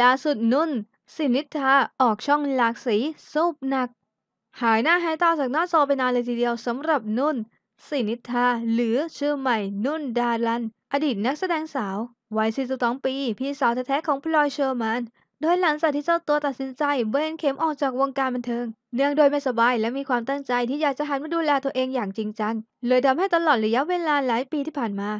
ล่าสุดนุ่น สินิธาออกช่องหลากสีสูบหนัก หายหน้าหายตาจากหน้าจอไปนานเลยทีเดียวสำหรับนุ่น สินิธาหรือ ชื่อใหม่ นุ่นดารัน อดีตนักแสดงสาววัย42 ปี พี่สาวแท้ๆของพลอยเชอร์แมนโดยหลังจากที่เจ้าตัวตัดสินใจ เบนเข็มออกจากวงการบันเทิง เนื่องโดยไม่สบายและมีความตั้งใจที่อยากจะหันมาดูแลตัวเองอย่างจริงจังเลยทำให้ตลอดระยะเวลาหลายปีที่ผ่านมา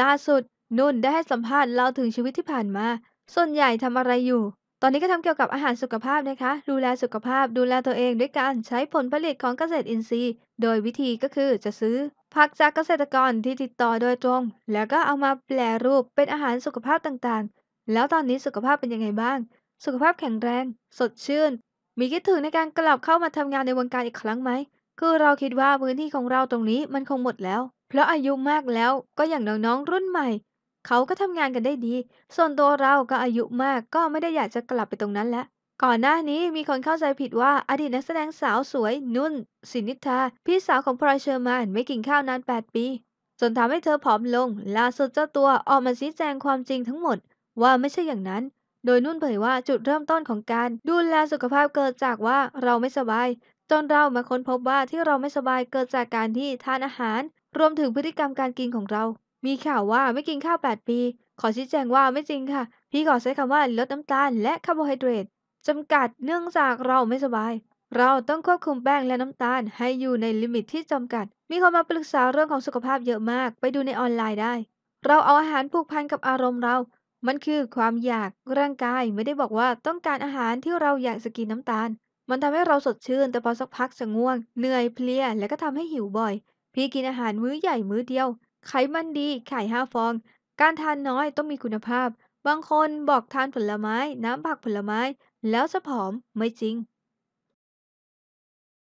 ล่าสุด นุ่นได้ให้สัมภาษณ์เล่าถึงชีวิตที่ผ่านมาส่วนใหญ่ทำอะไรอยู่ ตอนนี้ก็ทำเกี่ยวกับอาหารสุขภาพนะคะ ดูแลสุขภาพ ดูแลตัวเองด้วยการใช้ผลผลิตของเกษตรอินทรีย์ โดยวิธีก็คือจะซื้อผักจากเกษตรกรที่ติดต่อโดยตรง แล้วก็เอามาแปลรูปเป็นอาหารสุขภาพต่างๆ แล้วตอนนี้สุขภาพเป็นยังไงบ้าง สุขภาพแข็งแรง สดชื่น มีคิดถึงในการกลับเข้ามาทำงานในวงการอีกครั้งไหม คือเราคิดว่าพื้นที่ของเราตรงนี้มันคงหมดแล้ว เพราะอายุมากแล้ว ก็อย่างน้องๆรุ่นใหม่เขาก็ทำงานกันได้ดี ส่วนตัวเราก็อายุมากก็ไม่ได้อยากจะกลับไปตรงนั้นแล้ว ก่อนหน้านี้มีคนเข้าใจผิดว่าอดีตนักแสดงสาวสวยนุ่น สินิธาพี่สาวของพลอยเชอร์มานไม่กินข้าวนาน8 ปี จนทำให้เธอผอมลง ล่าสุดเจ้าตัวออกมาชี้แจงความจริงทั้งหมด ว่าไม่ใช่อย่างนั้น โดยนุ่นเผยว่าจุดเริ่มต้นของการ ดูแลสุขภาพเกิดจากว่าเราไม่สบาย จนเรามาค้นพบว่าที่เราไม่สบายเกิดจากการที่ทานอาหาร รวมถึงพฤติกรรมการกินของเรามีข่าวว่าไม่กินข้าว 8 ปี ขอชี้แจงว่าไม่จริงค่ะ พี่ขอใช้คำว่าลดน้ำตาลและคาร์โบไฮเดรตจำกัดเนื่องจากเราไม่สบาย เราต้องควบคุมแป้งและน้ำตาลให้อยู่ในลิมิตที่จำกัด มีคนมาปรึกษาเรื่องของสุขภาพเยอะมาก ไปดูในออนไลน์ได้ เราเอาอาหารผูกพันกับอารมณ์เรา มันคือความอยากร่างกายไม่ได้บอกว่าต้องการอาหารที่เราอยากสกินน้ำตาล มันทำให้เราสดชื่นแต่พอสักพักจะง่วง เหนื่อยเพลียและก็ทำให้หิวบ่อย พี่กินอาหารมื้อใหญ่มื้อเดียวไขมันดี ไข่ห้าฟอง การทานน้อยต้องมีคุณภาพ บางคนบอกทานผลไม้ น้ำผักผลไม้ แล้วจะผอม ไม่จริง